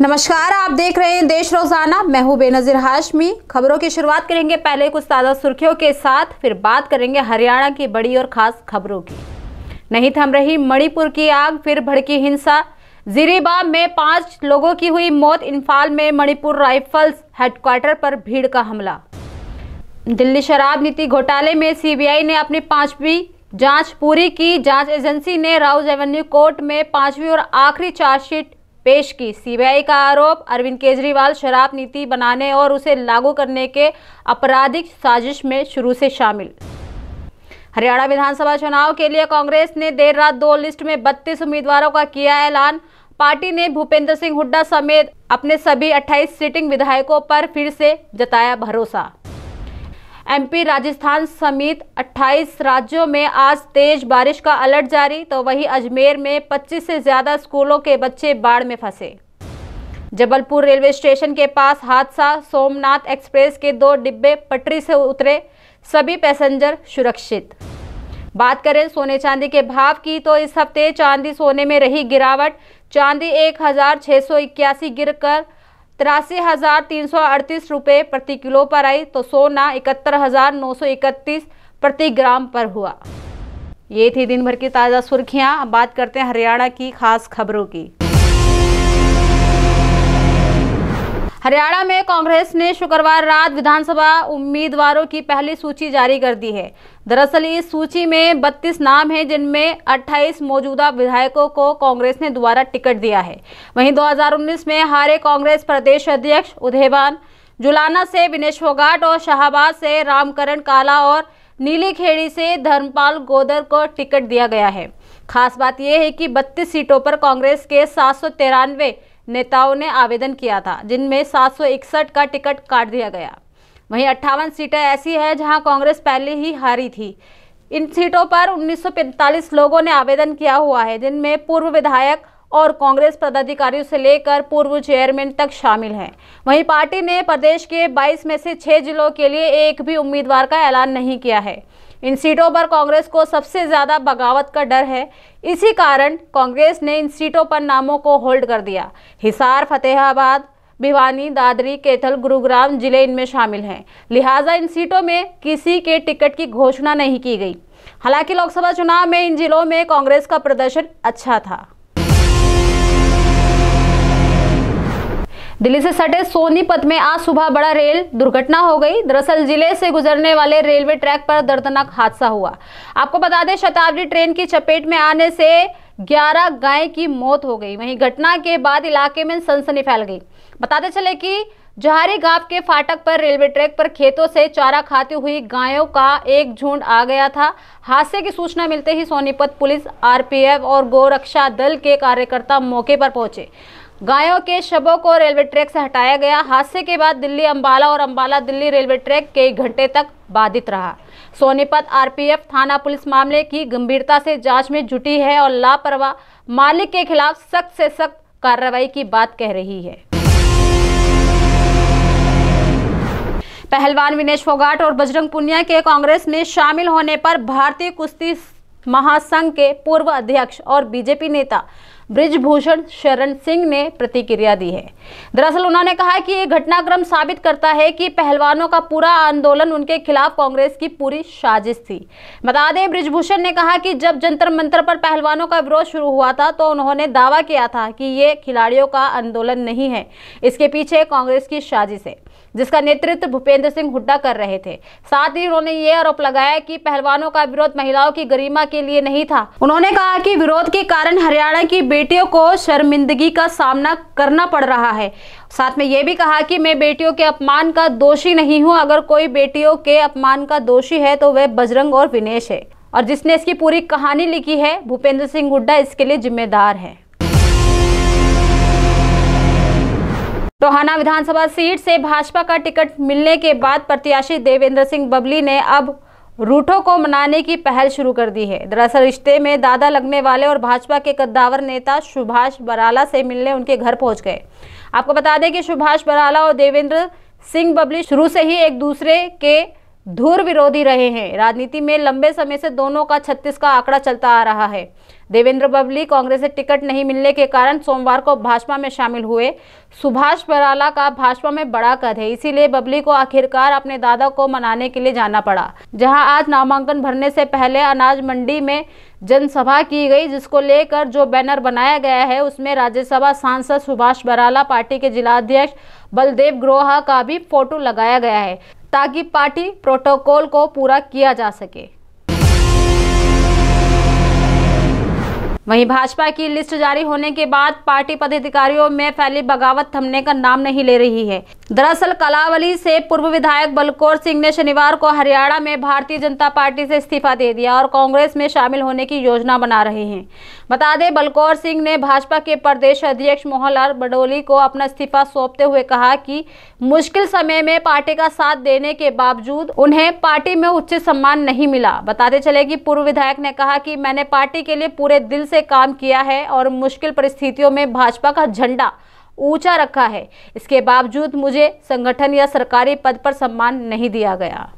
नमस्कार आप देख रहे हैं देश रोजाना मैं हूं बेनजीर हाशमी खबरों की शुरुआत करेंगे पहले कुछ ताज़ा सुर्खियों के साथ फिर बात करेंगे हरियाणा की बड़ी और खास खबरों की नहीं थम रही मणिपुर की आग फिर भड़की हिंसा जीरीबाग में पांच लोगों की हुई मौत इम्फाल में मणिपुर राइफल्स हेडक्वार्टर पर भीड़ का हमला दिल्ली शराब नीति घोटाले में सीबीआई ने अपनी पांचवी जांच पूरी की जांच एजेंसी ने राउज एवेन्यू कोर्ट में पांचवी और आखिरी चार्जशीट पेश की सीबीआई का आरोप अरविंद केजरीवाल शराब नीति बनाने और उसे लागू करने के आपराधिक साजिश में शुरू से शामिल हरियाणा विधानसभा चुनाव के लिए कांग्रेस ने देर रात दो लिस्ट में बत्तीस उम्मीदवारों का किया ऐलान पार्टी ने भूपेंद्र सिंह हुड्डा समेत अपने सभी 28 सीटिंग विधायकों पर फिर से जताया भरोसा एमपी राजस्थान समेत 28 राज्यों में आज तेज बारिश का अलर्ट जारी तो वहीं अजमेर में 25 से ज़्यादा स्कूलों के बच्चे बाढ़ में फंसे जबलपुर रेलवे स्टेशन के पास हादसा सोमनाथ एक्सप्रेस के दो डिब्बे पटरी से उतरे सभी पैसेंजर सुरक्षित बात करें सोने चांदी के भाव की तो इस हफ्ते चांदी सोने में रही गिरावट चांदी एक हज़ार छह सौ इक्यासी गिर कर तिरासी हजार तीन सौ अड़तीस रुपये प्रति किलो पर आई तो सोना इकहत्तर हजार नौ सौ इकतीस प्रति ग्राम पर हुआ ये थी दिन भर की ताज़ा सुर्खियाँ अब बात करते हैं हरियाणा की खास खबरों की हरियाणा में कांग्रेस ने शुक्रवार रात विधानसभा उम्मीदवारों की पहली सूची जारी कर दी है दरअसल इस सूची में 32 नाम हैं जिनमें 28 मौजूदा विधायकों को कांग्रेस ने दोबारा टिकट दिया है वहीं 2019 में हारे कांग्रेस प्रदेश अध्यक्ष उदयवान जुलाना से विनेश फोगाट और शाहबाद से रामकरण काला और नीली से धर्मपाल गोदर को टिकट दिया गया है खास बात यह है कि 32 सीटों पर कांग्रेस के सात नेताओं ने आवेदन किया था जिनमें सात का टिकट काट दिया गया वहीं अट्ठावन सीटें ऐसी हैं जहां कांग्रेस पहले ही हारी थी इन सीटों पर 1945 लोगों ने आवेदन किया हुआ है जिनमें पूर्व विधायक और कांग्रेस पदाधिकारियों से लेकर पूर्व चेयरमैन तक शामिल हैं वहीं पार्टी ने प्रदेश के 22 में से 6 जिलों के लिए एक भी उम्मीदवार का ऐलान नहीं किया है इन सीटों पर कांग्रेस को सबसे ज़्यादा बगावत का डर है इसी कारण कांग्रेस ने इन सीटों पर नामों को होल्ड कर दिया हिसार फतेहाबाद भिवानी दादरी केथल गुरुग्राम जिले इनमें शामिल हैं लिहाजा इन सीटों में किसी के टिकट की घोषणा नहीं की गई हालांकि लोकसभा चुनाव में इन जिलों में कांग्रेस का प्रदर्शन अच्छा था दिल्ली से सटे सोनीपत में आज सुबह बड़ा रेल दुर्घटना हो गई दरअसल जिले से गुजरने वाले रेलवे ट्रैक पर दर्दनाक हादसा हुआ आपको बता दें शताब्दी ट्रेन की चपेट में आने से 11 गाय की मौत हो गई वहीं घटना के बाद इलाके में सनसनी फैल गई बताते चले कि जहारी गांव के फाटक पर रेलवे ट्रैक पर खेतों से चारा खाती हुई गायों का एक झुंड आ गया था हादसे की सूचना मिलते ही सोनीपत पुलिस आरपीएफ और गोरक्षा दल के कार्यकर्ता मौके पर पहुंचे गायों के शवों को रेलवे ट्रैक से हटाया गया हादसे के बाद दिल्ली अंबाला और अंबाला दिल्ली रेलवे ट्रैक कई घंटे तक बाधित रहा सोनीपत आरपीएफ थाना पुलिस मामले की गंभीरता से जांच में जुटी है और लापरवाह मालिक के खिलाफ सख्त से सख्त कार्रवाई की बात कह रही है पहलवान विनेश फोगाट और बजरंग पुनिया के कांग्रेस में शामिल होने पर भारतीय कुश्ती महासंघ के पूर्व अध्यक्ष और बीजेपी नेता ब्रिजभूषण शरण सिंह ने प्रतिक्रिया दी है दरअसल उन्होंने कहा कि ये घटनाक्रम साबित करता है कि पहलवानों का पूरा आंदोलन उनके खिलाफ कांग्रेस की पूरी साजिश थी बता दें ब्रिजभूषण ने कहा कि जब जंतर मंत्र पर पहलवानों का विरोध शुरू हुआ था तो उन्होंने दावा किया था कि ये खिलाड़ियों का आंदोलन नहीं है इसके पीछे कांग्रेस की साजिश है जिसका नेतृत्व भूपेंद्र सिंह हुड्डा कर रहे थे साथ ही उन्होंने ये आरोप लगाया कि पहलवानों का विरोध महिलाओं की गरिमा के लिए नहीं था उन्होंने कहा कि विरोध के कारण हरियाणा की बेटियों को शर्मिंदगी का सामना करना पड़ रहा है साथ में ये भी कहा कि मैं बेटियों के अपमान का दोषी नहीं हूँ अगर कोई बेटियों के अपमान का दोषी है तो वह बजरंग और विनेश है और जिसने इसकी पूरी कहानी लिखी है भूपेंद्र सिंह हुड्डा इसके लिए जिम्मेदार है टोहाना विधानसभा सीट से भाजपा का टिकट मिलने के बाद प्रत्याशी देवेंद्र सिंह बबली ने अब रूठों को मनाने की पहल शुरू कर दी है दरअसल रिश्ते में दादा लगने वाले और भाजपा के कद्दावर नेता सुभाष बराला से मिलने उनके घर पहुंच गए आपको बता दें कि सुभाष बराला और देवेंद्र सिंह बबली शुरू से ही एक दूसरे के धूर विरोधी रहे हैं राजनीति में लंबे समय से दोनों का छत्तीस का आंकड़ा चलता आ रहा है देवेंद्र बबली कांग्रेस से टिकट नहीं मिलने के कारण सोमवार को भाजपा में शामिल हुए सुभाष बराला का भाजपा में बड़ा कद है इसीलिए बबली को आखिरकार अपने दादा को मनाने के लिए जाना पड़ा जहां आज नामांकन भरने से पहले अनाज मंडी में जनसभा की गई जिसको लेकर जो बैनर बनाया गया है उसमें राज्यसभा सांसद सुभाष बराला पार्टी के जिलाध्यक्ष बलदेव ग्रोहा का भी फोटो लगाया गया है ताकि पार्टी प्रोटोकॉल को पूरा किया जा सके वहीं भाजपा की लिस्ट जारी होने के बाद पार्टी पदाधिकारियों में फैली बगावत थमने का नाम नहीं ले रही है दरअसल कलावली से पूर्व विधायक बलकौर सिंह ने शनिवार को हरियाणा में भारतीय जनता पार्टी से इस्तीफा दे दिया और कांग्रेस में शामिल होने की योजना बना रहे हैं बता दें बलकौर सिंह ने भाजपा के प्रदेश अध्यक्ष मोहनलाल बडोली को अपना इस्तीफा सौंपते हुए कहा कि मुश्किल समय में पार्टी का साथ देने के बावजूद उन्हें पार्टी में उचित सम्मान नहीं मिला बताते चले कि पूर्व विधायक ने कहा कि मैंने पार्टी के लिए पूरे दिल से से काम किया है और मुश्किल परिस्थितियों में भाजपा का झंडा ऊंचा रखा है इसके बावजूद मुझे संगठन या सरकारी पद पर सम्मान नहीं दिया गया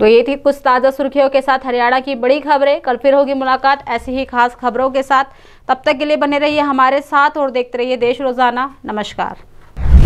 तो ये थी कुछ ताज़ा सुर्खियों के साथ हरियाणा की बड़ी खबरें कल फिर होगी मुलाकात ऐसी ही खास खबरों के साथ तब तक के लिए बने रहिए हमारे साथ और देखते रहिए देश रोज़ाना नमस्कार